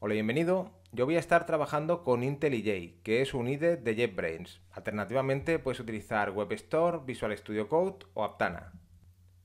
Hola, bienvenido. Yo voy a estar trabajando con IntelliJ, que es un IDE de JetBrains. Alternativamente puedes utilizar Store, Visual Studio Code o Aptana.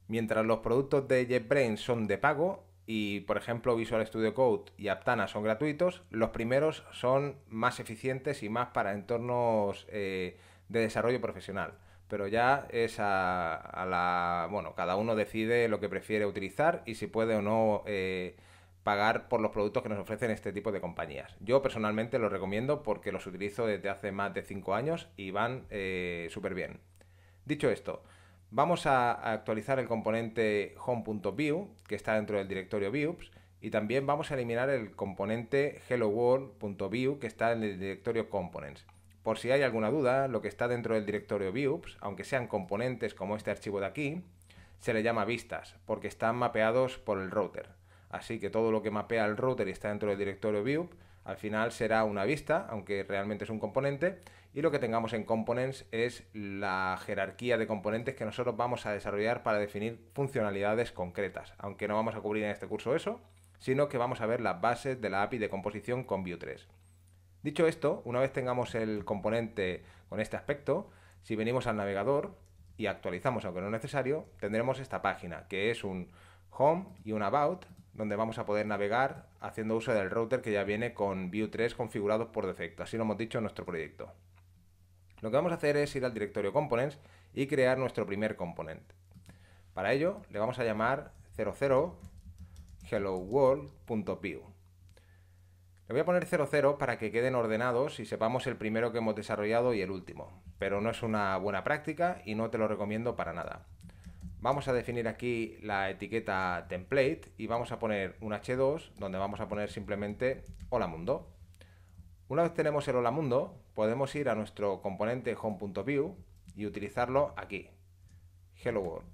Mientras los productos de JetBrains son de pago y, por ejemplo, Visual Studio Code y Aptana son gratuitos, los primeros son más eficientes y más para entornos eh, de desarrollo profesional. Pero ya es a, la... bueno, cada uno decide lo que prefiere utilizar y si puede o no... Eh, pagar por los productos que nos ofrecen este tipo de compañías. Yo personalmente los recomiendo porque los utilizo desde hace más de 5 años y van eh, súper bien. Dicho esto, vamos a actualizar el componente home.view que está dentro del directorio views y también vamos a eliminar el componente hello helloworld.view que está en el directorio components. Por si hay alguna duda, lo que está dentro del directorio views, aunque sean componentes como este archivo de aquí, se le llama vistas porque están mapeados por el router. Así que todo lo que mapea el router y está dentro del directorio view, al final será una vista, aunque realmente es un componente, y lo que tengamos en components es la jerarquía de componentes que nosotros vamos a desarrollar para definir funcionalidades concretas, aunque no vamos a cubrir en este curso eso, sino que vamos a ver las bases de la API de composición con Vue 3. Dicho esto, una vez tengamos el componente con este aspecto, si venimos al navegador y actualizamos aunque no es necesario, tendremos esta página, que es un home y un about, donde vamos a poder navegar haciendo uso del router que ya viene con Vue 3 configurado por defecto, así lo hemos dicho en nuestro proyecto. Lo que vamos a hacer es ir al directorio components y crear nuestro primer componente. Para ello le vamos a llamar 00 helloworld.view. Le voy a poner 00 para que queden ordenados y sepamos el primero que hemos desarrollado y el último, pero no es una buena práctica y no te lo recomiendo para nada. Vamos a definir aquí la etiqueta template y vamos a poner un H2 donde vamos a poner simplemente hola mundo. Una vez tenemos el hola mundo, podemos ir a nuestro componente home.view y utilizarlo aquí. Hello world.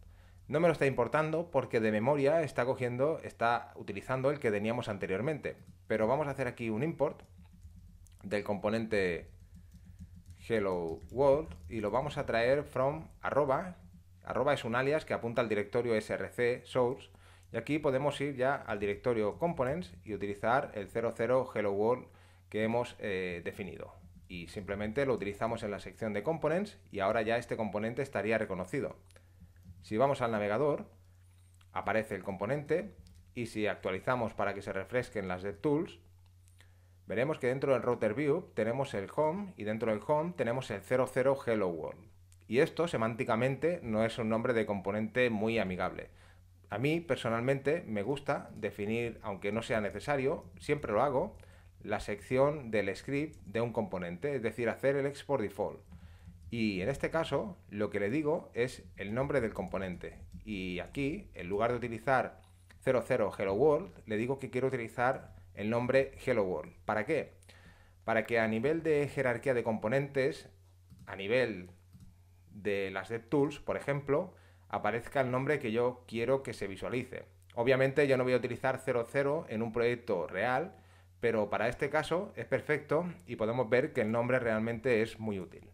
No me lo está importando porque de memoria está cogiendo, está utilizando el que teníamos anteriormente. Pero vamos a hacer aquí un import del componente hello world y lo vamos a traer from arroba Arroba es un alias que apunta al directorio src source y aquí podemos ir ya al directorio components y utilizar el 00 hello world que hemos eh, definido. Y simplemente lo utilizamos en la sección de components y ahora ya este componente estaría reconocido. Si vamos al navegador, aparece el componente y si actualizamos para que se refresquen las tools, veremos que dentro del router view tenemos el home y dentro del home tenemos el 00 hello world. Y esto, semánticamente, no es un nombre de componente muy amigable. A mí, personalmente, me gusta definir, aunque no sea necesario, siempre lo hago, la sección del script de un componente, es decir, hacer el export default. Y en este caso, lo que le digo es el nombre del componente. Y aquí, en lugar de utilizar 00 Hello World, le digo que quiero utilizar el nombre Hello World. ¿Para qué? Para que a nivel de jerarquía de componentes, a nivel de las DevTools, por ejemplo, aparezca el nombre que yo quiero que se visualice. Obviamente yo no voy a utilizar 00 en un proyecto real, pero para este caso es perfecto y podemos ver que el nombre realmente es muy útil.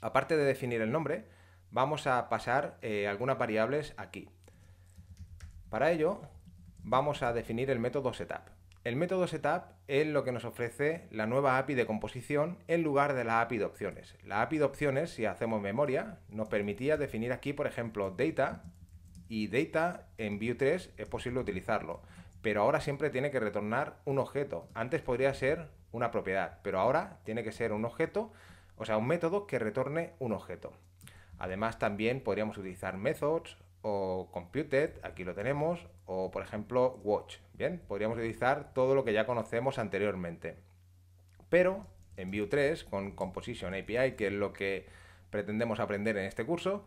Aparte de definir el nombre, vamos a pasar eh, algunas variables aquí. Para ello, vamos a definir el método setup. El método setup es lo que nos ofrece la nueva API de composición en lugar de la API de opciones. La API de opciones, si hacemos memoria, nos permitía definir aquí, por ejemplo, data y data en Vue 3 es posible utilizarlo, pero ahora siempre tiene que retornar un objeto. Antes podría ser una propiedad, pero ahora tiene que ser un objeto, o sea, un método que retorne un objeto. Además, también podríamos utilizar methods o Computed, aquí lo tenemos, o por ejemplo Watch. Bien, podríamos utilizar todo lo que ya conocemos anteriormente. Pero en Vue 3, con Composition API, que es lo que pretendemos aprender en este curso,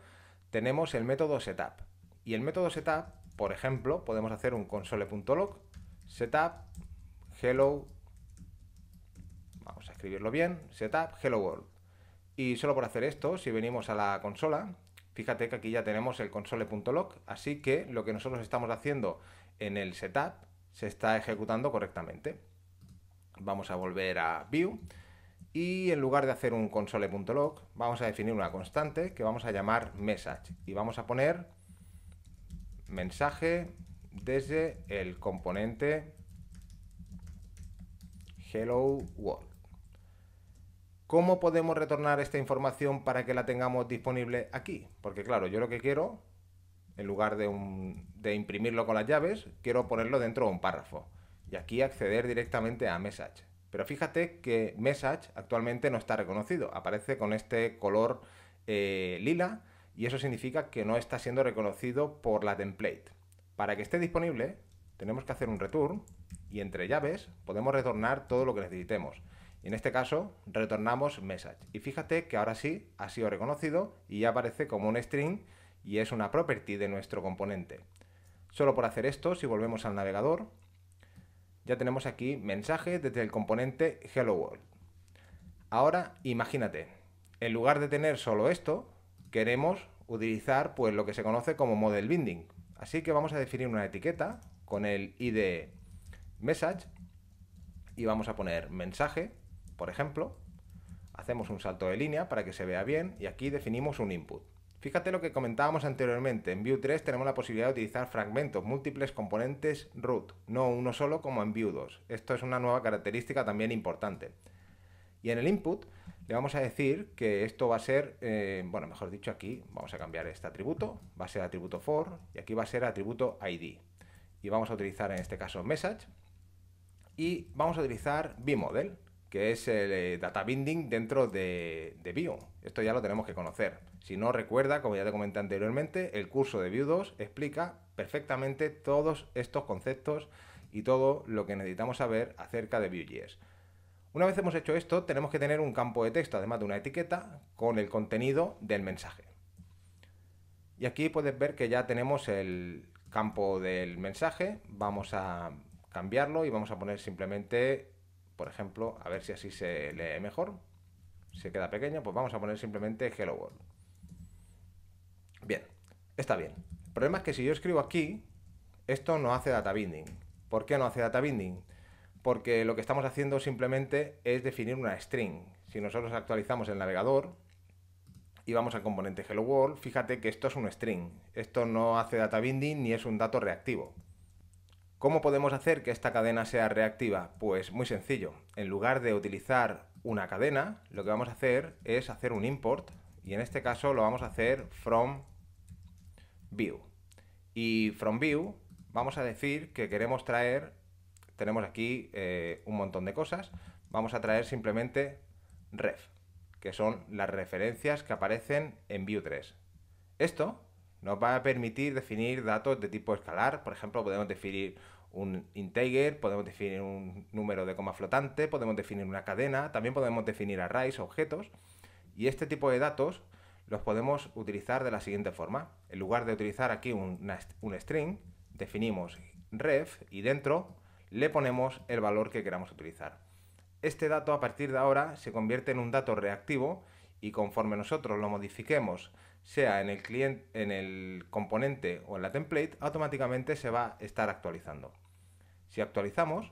tenemos el método setup. Y el método setup, por ejemplo, podemos hacer un console.log setup hello, vamos a escribirlo bien, setup hello world. Y solo por hacer esto, si venimos a la consola, Fíjate que aquí ya tenemos el console.log, así que lo que nosotros estamos haciendo en el setup se está ejecutando correctamente. Vamos a volver a view y en lugar de hacer un console.log vamos a definir una constante que vamos a llamar message y vamos a poner mensaje desde el componente hello world. ¿Cómo podemos retornar esta información para que la tengamos disponible aquí? Porque claro, yo lo que quiero, en lugar de, imprimirlo con las llaves, quiero ponerlo dentro de un párrafo y aquí acceder directamente a Message. Pero fíjate que Message actualmente no está reconocido, aparece con este color eh, lila y eso significa que no está siendo reconocido por la template. Para que esté disponible, tenemos que hacer un return y entre llaves podemos retornar todo lo que necesitemos en este caso retornamos message. Y fíjate que ahora sí ha sido reconocido y ya aparece como un string y es una property de nuestro componente. Solo por hacer esto, si volvemos al navegador, ya tenemos aquí mensaje desde el componente hello world. Ahora imagínate, en lugar de tener solo esto, queremos utilizar pues lo que se conoce como model binding. Así que vamos a definir una etiqueta con el id e message y vamos a poner mensaje por ejemplo, hacemos un salto de línea para que se vea bien y aquí definimos un input. Fíjate lo que comentábamos anteriormente, en Vue 3 tenemos la posibilidad de utilizar fragmentos, múltiples componentes root, no uno solo como en Vue 2. Esto es una nueva característica también importante. Y en el input le vamos a decir que esto va a ser, eh, bueno, mejor dicho aquí, vamos a cambiar este atributo, va a ser atributo for y aquí va a ser atributo id. Y vamos a utilizar en este caso message y vamos a utilizar vmodel que es el eh, data binding dentro de, View. Esto ya lo tenemos que conocer. Si no recuerda, como ya te comenté anteriormente, el curso de Vue 2 explica perfectamente todos estos conceptos y todo lo que necesitamos saber acerca de Vue.js. Una vez hemos hecho esto, tenemos que tener un campo de texto, además de una etiqueta, con el contenido del mensaje. Y aquí puedes ver que ya tenemos el campo del mensaje. Vamos a cambiarlo y vamos a poner simplemente por ejemplo, a ver si así se lee mejor. Se queda pequeño, pues vamos a poner simplemente Hello World. Bien, está bien. El problema es que si yo escribo aquí, esto no hace data binding. ¿Por qué no hace data binding? Porque lo que estamos haciendo simplemente es definir una string. Si nosotros actualizamos el navegador y vamos al componente Hello World, fíjate que esto es un string. Esto no hace data binding ni es un dato reactivo. ¿Cómo podemos hacer que esta cadena sea reactiva? Pues muy sencillo. En lugar de utilizar una cadena, lo que vamos a hacer es hacer un import y en este caso lo vamos a hacer from view. Y from view vamos a decir que queremos traer, tenemos aquí eh, un montón de cosas, vamos a traer simplemente ref, que son las referencias que aparecen en view 3. Esto nos va a permitir definir datos de tipo escalar, por ejemplo, podemos definir un integer, podemos definir un número de coma flotante, podemos definir una cadena, también podemos definir arrays, objetos, y este tipo de datos los podemos utilizar de la siguiente forma. En lugar de utilizar aquí un, string, definimos ref y dentro le ponemos el valor que queramos utilizar. Este dato a partir de ahora se convierte en un dato reactivo y conforme nosotros lo modifiquemos sea en el, cliente, en el componente o en la template, automáticamente se va a estar actualizando. Si actualizamos,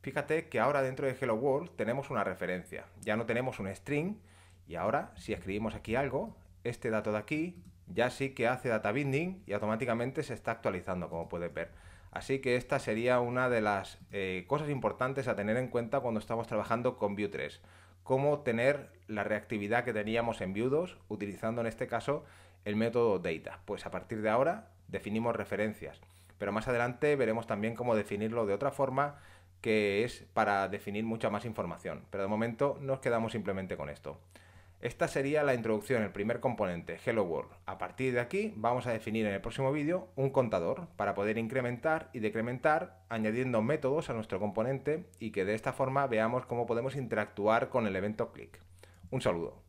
fíjate que ahora dentro de Hello World tenemos una referencia. Ya no tenemos un string y ahora si escribimos aquí algo, este dato de aquí ya sí que hace data binding y automáticamente se está actualizando, como puedes ver. Así que esta sería una de las eh, cosas importantes a tener en cuenta cuando estamos trabajando con view 3. Cómo tener la reactividad que teníamos en Vue 2 utilizando en este caso el método data. Pues a partir de ahora definimos referencias. Pero más adelante veremos también cómo definirlo de otra forma que es para definir mucha más información. Pero de momento nos quedamos simplemente con esto. Esta sería la introducción, el primer componente, Hello World. A partir de aquí vamos a definir en el próximo vídeo un contador para poder incrementar y decrementar añadiendo métodos a nuestro componente y que de esta forma veamos cómo podemos interactuar con el evento click. Un saludo.